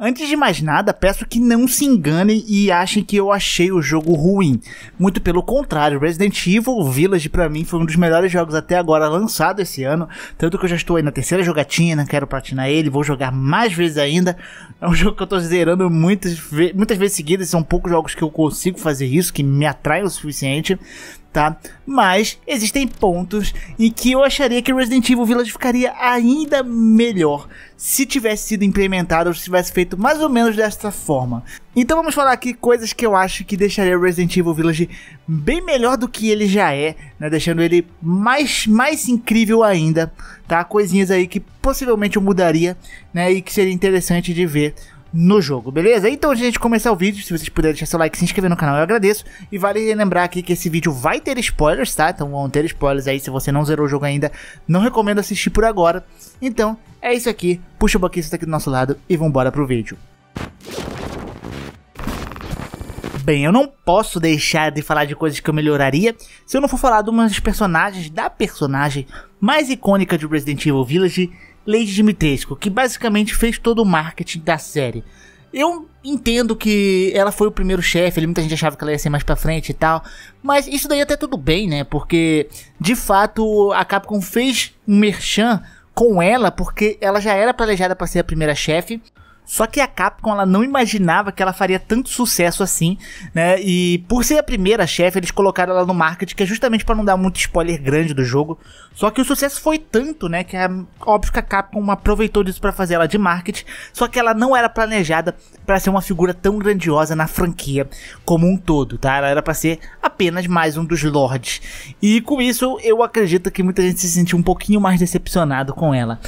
Antes de mais nada, peço que não se enganem e achem que eu achei o jogo ruim. Muito pelo contrário, Resident Evil Village para mim foi um dos melhores jogos até agora lançado esse ano, tanto que eu já estou aí na terceira jogatina, quero platinar ele, vou jogar mais vezes ainda. É um jogo que eu estou zerando muitas, muitas vezes seguidas, são poucos jogos que eu consigo fazer isso, que me atraem o suficiente tá? Mas existem pontos em que eu acharia que Resident Evil Village ficaria ainda melhor se tivesse sido implementado ou se tivesse feito mais ou menos dessa forma. Então vamos falar aqui coisas que eu acho que deixaria Resident Evil Village bem melhor do que ele já é, né? Deixando ele mais, mais incrível ainda, tá? Coisinhas aí que possivelmente eu mudaria, né? E que seria interessante de ver no jogo, beleza? Então, antes de a gente começar o vídeo, se vocês puderem deixar seu like, se inscrever no canal, eu agradeço. E vale lembrar aqui que esse vídeo vai ter spoilers, tá? Então vão ter spoilers aí, se você não zerou o jogo ainda, não recomendo assistir por agora. Então, é isso aqui, puxa o boquinho, está aqui do nosso lado e vambora pro vídeo. Bem, eu não posso deixar de falar de coisas que eu melhoraria se eu não for falar de uma das personagens, da personagem mais icônica de Resident Evil Village, Lady Dimitrescu, que basicamente fez todo o marketing da série. Eu entendo que ela foi o primeiro chefe, muita gente achava que ela ia ser mais pra frente e tal, mas isso daí até tudo bem, né? Porque, de fato, a Capcom fez um merchan com ela, porque ela já era planejada para ser a primeira chefe, só que a Capcom ela não imaginava que ela faria tanto sucesso assim, né? E por ser a primeira chefe, eles colocaram ela no market, que é justamente para não dar muito spoiler grande do jogo. Só que o sucesso foi tanto, né, que a, é óbvio que a Capcom aproveitou disso para fazer ela de marketing. só que ela não era planejada para ser uma figura tão grandiosa na franquia como um todo, tá? Ela era para ser apenas mais um dos lords. E com isso, eu acredito que muita gente se sentiu um pouquinho mais decepcionado com ela.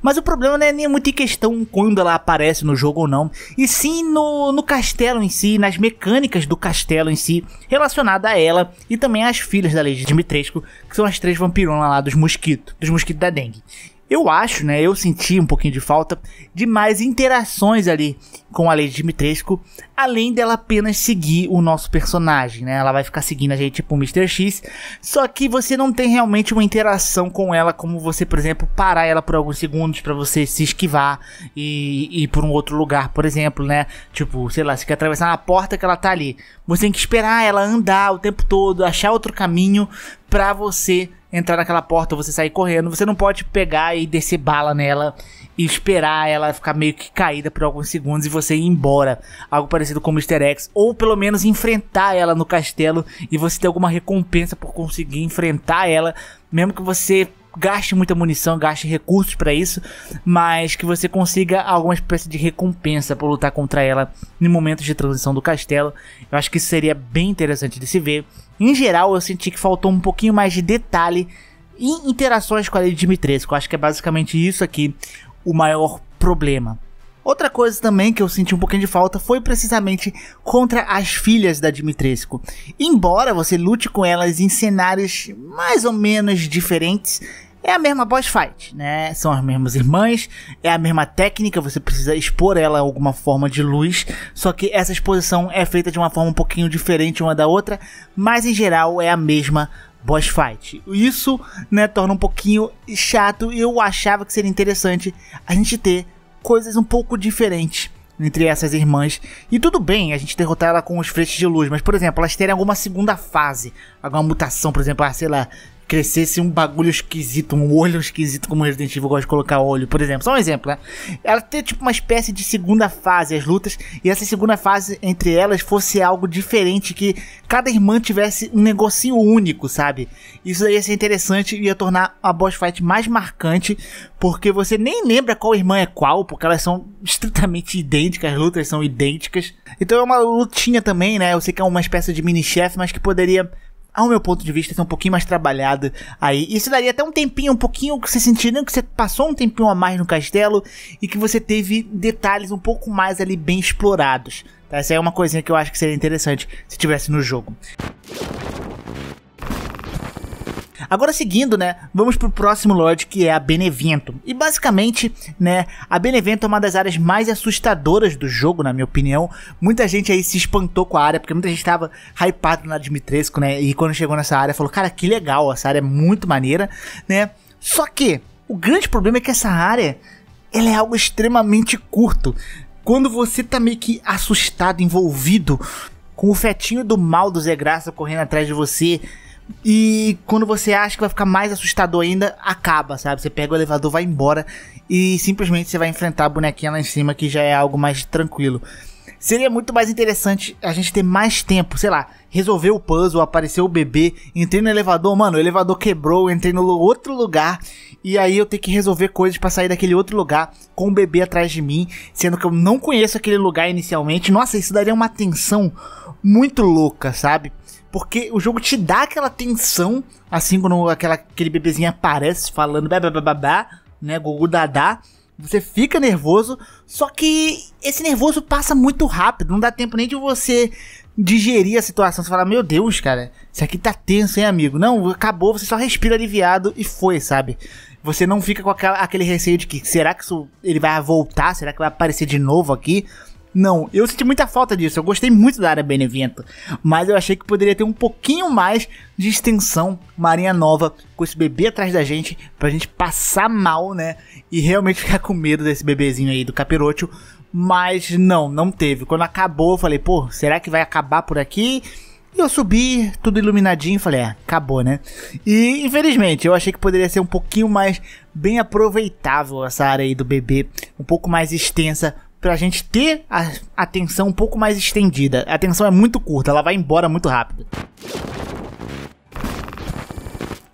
Mas o problema não é nem muito em questão quando ela aparece no jogo ou não, e sim no, no castelo em si, nas mecânicas do castelo em si, relacionada a ela e também às filhas da Lady Dimitrescu, que são as três vampironas lá dos mosquitos, dos mosquitos da dengue. Eu acho, né? Eu senti um pouquinho de falta de mais interações ali com a Lady Dimitrescu, além dela apenas seguir o nosso personagem, né? Ela vai ficar seguindo a gente tipo o Mr. X, só que você não tem realmente uma interação com ela, como você, por exemplo, parar ela por alguns segundos para você se esquivar e, e ir por um outro lugar, por exemplo, né? Tipo, sei lá, você quer atravessar uma porta que ela tá ali. Você tem que esperar ela andar o tempo todo, achar outro caminho para você entrar naquela porta, você sair correndo. Você não pode pegar e descer bala nela e esperar ela ficar meio que caída por alguns segundos e você ir embora. Algo parecido com o Mr. X. Ou pelo menos enfrentar ela no castelo e você ter alguma recompensa por conseguir enfrentar ela. Mesmo que você gaste muita munição, gaste recursos para isso, mas que você consiga alguma espécie de recompensa por lutar contra ela em momentos de transição do castelo. Eu acho que isso seria bem interessante de se ver. Em geral, eu senti que faltou um pouquinho mais de detalhe em interações com a Lady Dimitrescu. Eu acho que é basicamente isso aqui o maior problema. Outra coisa também que eu senti um pouquinho de falta foi precisamente contra as filhas da Dimitrescu. Embora você lute com elas em cenários mais ou menos diferentes, é a mesma boss fight, né? São as mesmas irmãs, é a mesma técnica, você precisa expor ela a alguma forma de luz, só que essa exposição é feita de uma forma um pouquinho diferente uma da outra, mas em geral é a mesma boss fight. Isso, né, torna um pouquinho chato e eu achava que seria interessante a gente ter coisas um pouco diferentes entre essas irmãs. E tudo bem a gente derrotar ela com os freios de luz, mas, por exemplo, elas terem alguma segunda fase, alguma mutação, por exemplo, ah, sei lá, crescesse um bagulho esquisito, um olho esquisito, como Resident Evil gosta de colocar olho, por exemplo. Só um exemplo, né? Ela ter tipo uma espécie de segunda fase, as lutas, e essa segunda fase entre elas fosse algo diferente, que cada irmã tivesse um negocinho único, sabe? Isso daí ia ser interessante e ia tornar a boss fight mais marcante, porque você nem lembra qual irmã é qual, porque elas são estritamente idênticas, as lutas são idênticas. Então é uma lutinha também, né? Eu sei que é uma espécie de mini-chefe, mas que poderia ao meu ponto de vista, ser um pouquinho mais trabalhada aí. Isso daria até um tempinho, um pouquinho, que você sentiria né, que você passou um tempinho a mais no castelo e que você teve detalhes um pouco mais ali bem explorados. Tá? Essa é uma coisinha que eu acho que seria interessante se tivesse no jogo. Agora seguindo, né, vamos pro próximo lote que é a Benevento. E basicamente, né, a Benevento é uma das áreas mais assustadoras do jogo, na minha opinião. Muita gente aí se espantou com a área, porque muita gente tava hypado na Dimitrescu, né, e quando chegou nessa área falou, cara, que legal, essa área é muito maneira, né. Só que, o grande problema é que essa área, ela é algo extremamente curto. Quando você tá meio que assustado, envolvido com o fetinho do mal do Zé Graça correndo atrás de você, e quando você acha que vai ficar mais assustador ainda, acaba, sabe? Você pega o elevador, vai embora e simplesmente você vai enfrentar a bonequinha lá em cima, que já é algo mais tranquilo. Seria muito mais interessante a gente ter mais tempo, sei lá, resolver o puzzle, apareceu o bebê, entrei no elevador, mano, o elevador quebrou, entrei no outro lugar, e aí eu tenho que resolver coisas para sair daquele outro lugar com o bebê atrás de mim, sendo que eu não conheço aquele lugar inicialmente. Nossa, isso daria uma tensão muito louca, sabe? porque o jogo te dá aquela tensão, assim quando aquela, aquele bebezinho aparece falando babababá né, Gugu Dadá, você fica nervoso, só que esse nervoso passa muito rápido, não dá tempo nem de você digerir a situação, você fala, meu Deus, cara, isso aqui tá tenso, hein, amigo? Não, acabou, você só respira aliviado e foi, sabe? Você não fica com aquele receio de que será que isso, ele vai voltar, será que vai aparecer de novo aqui? Não, eu senti muita falta disso. Eu gostei muito da área Benevento, mas eu achei que poderia ter um pouquinho mais de extensão Marinha Nova com esse bebê atrás da gente pra gente passar mal, né? E realmente ficar com medo desse bebezinho aí do capiroto. Mas não, não teve. Quando acabou, eu falei, pô, será que vai acabar por aqui? E eu subi, tudo iluminadinho, falei, é, acabou, né? E infelizmente, eu achei que poderia ser um pouquinho mais bem aproveitável essa área aí do bebê, um pouco mais extensa pra gente ter a atenção um pouco mais estendida. A atenção é muito curta, ela vai embora muito rápido.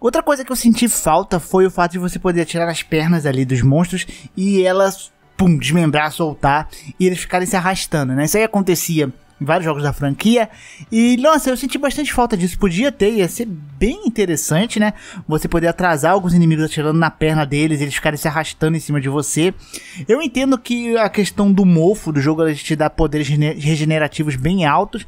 Outra coisa que eu senti falta foi o fato de você poder tirar as pernas ali dos monstros e elas, pum, desmembrar, soltar e eles ficarem se arrastando, né? Isso aí acontecia vários jogos da franquia. E, nossa, eu senti bastante falta disso. Podia ter, ia ser bem interessante, né? Você poder atrasar alguns inimigos atirando na perna deles, eles ficarem se arrastando em cima de você. Eu entendo que a questão do mofo do jogo te dá poderes regenerativos bem altos.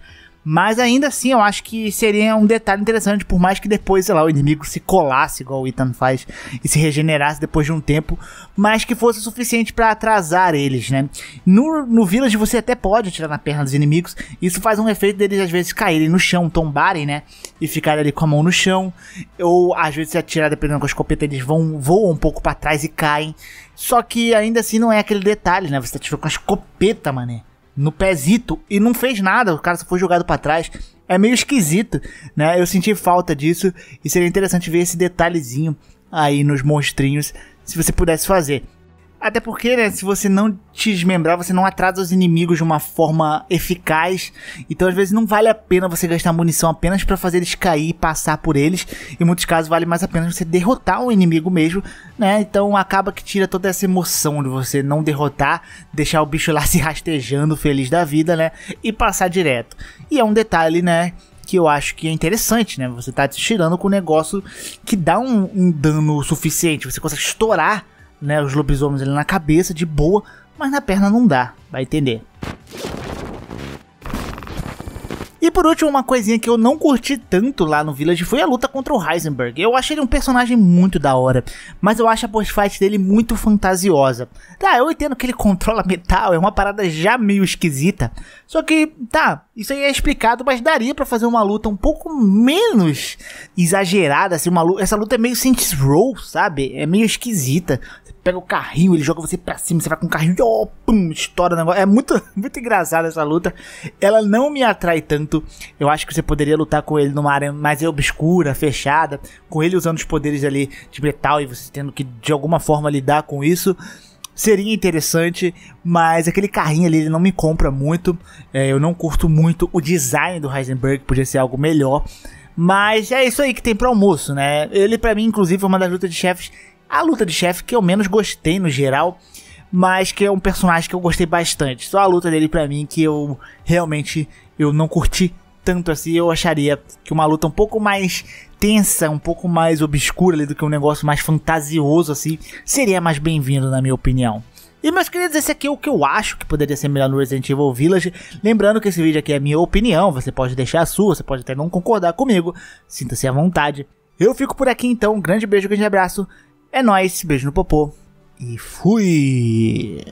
Mas ainda assim, eu acho que seria um detalhe interessante, por mais que depois, sei lá, o inimigo se colasse, igual o Ethan faz, e se regenerasse depois de um tempo, mas que fosse o suficiente para atrasar eles, né? No, no Village você até pode atirar na perna dos inimigos, isso faz um efeito deles às vezes caírem no chão, tombarem, né? E ficarem ali com a mão no chão, ou às vezes se atirar, dependendo com a escopeta, eles vão, voam um pouco para trás e caem. Só que ainda assim não é aquele detalhe, né? Você atirar tá com a escopeta, mané no pezito e não fez nada, o cara só foi jogado para trás. É meio esquisito, né? Eu senti falta disso e seria interessante ver esse detalhezinho aí nos monstrinhos, se você pudesse fazer. Até porque, né, se você não te desmembrar, você não atrasa os inimigos de uma forma eficaz. Então, às vezes, não vale a pena você gastar munição apenas para fazer eles cair e passar por eles. Em muitos casos, vale mais a pena você derrotar o inimigo mesmo, né? Então, acaba que tira toda essa emoção de você não derrotar, deixar o bicho lá se rastejando, feliz da vida, né? E passar direto. E é um detalhe, né? que eu acho que é interessante, né? Você tá tirando com um negócio que dá um, um dano suficiente, você consegue estourar né, os lobisomens ali na cabeça, de boa, mas na perna não dá, vai entender. E por último, uma coisinha que eu não curti tanto lá no Village foi a luta contra o Heisenberg. Eu achei ele um personagem muito da hora, mas eu acho a post fight dele muito fantasiosa. Tá, eu entendo que ele controla metal, é uma parada já meio esquisita. Só que, tá, isso aí é explicado, mas daria para fazer uma luta um pouco menos exagerada, assim, uma luta, essa luta é meio Saints Row, sabe? É meio esquisita pega o carrinho, ele joga você pra cima, você vai com o carrinho, oh, pum, estoura o negócio. É muito, muito engraçada essa luta. Ela não me atrai tanto. Eu acho que você poderia lutar com ele numa área mais obscura, fechada, com ele usando os poderes ali de metal e você tendo que de alguma forma lidar com isso seria interessante, mas aquele carrinho ali ele não me compra muito. É, eu não curto muito o design do Heisenberg, podia ser algo melhor. Mas é isso aí que tem pro almoço, né? Ele para mim inclusive é uma das lutas de chefes a luta de chefe que eu menos gostei no geral, mas que é um personagem que eu gostei bastante. Só a luta dele para mim que eu realmente eu não curti tanto assim, eu acharia que uma luta um pouco mais tensa, um pouco mais obscura ali, do que um negócio mais fantasioso assim, seria mais bem-vindo na minha opinião. E meus queridos, esse aqui é o que eu acho que poderia ser melhor no Resident Evil Village. Lembrando que esse vídeo aqui é a minha opinião, você pode deixar a sua, você pode até não concordar comigo, sinta-se à vontade. Eu fico por aqui então, um grande beijo, um grande abraço é nóis, beijo no popô e fui!